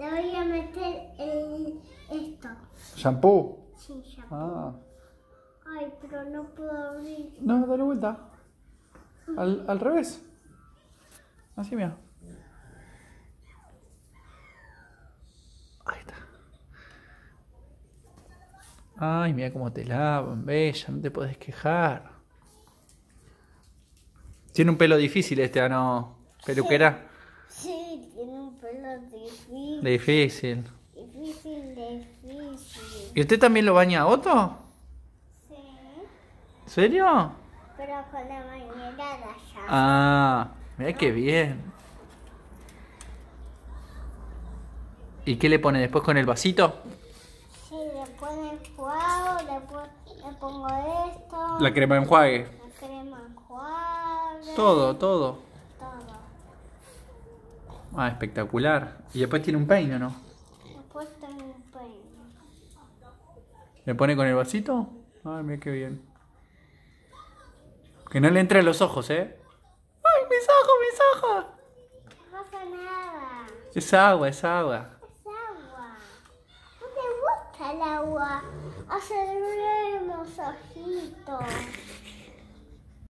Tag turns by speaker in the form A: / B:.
A: Le voy a meter el, esto. ¿Shampoo? Sí, shampoo. Ah. Ay, pero no puedo abrir. No, dale vuelta. Al, al revés. Así, mira. Ahí está. Ay, mira cómo te lavan, bella, no te puedes quejar. Tiene un pelo difícil este, ¿no? Peluquera pelo difícil. Difícil. Difícil, difícil. ¿Y usted también lo baña a Otto? Sí. ¿Serio? Pero con la bañera de allá. Ah, mira que bien. ¿Y qué le pone después con el vasito? Sí, le pone enjuago, le, le pongo esto. La crema enjuague. La crema enjuague. Todo, todo. Ah, espectacular. Y después tiene un peine, ¿no? Después tiene un peine. ¿Le pone con el vasito? Ay, mira qué bien. Que no le entre los ojos, ¿eh? ¡Ay, mis ojos, mis ojos! No pasa nada. Es agua, es agua. Es agua. No te gusta el agua. en los ojitos.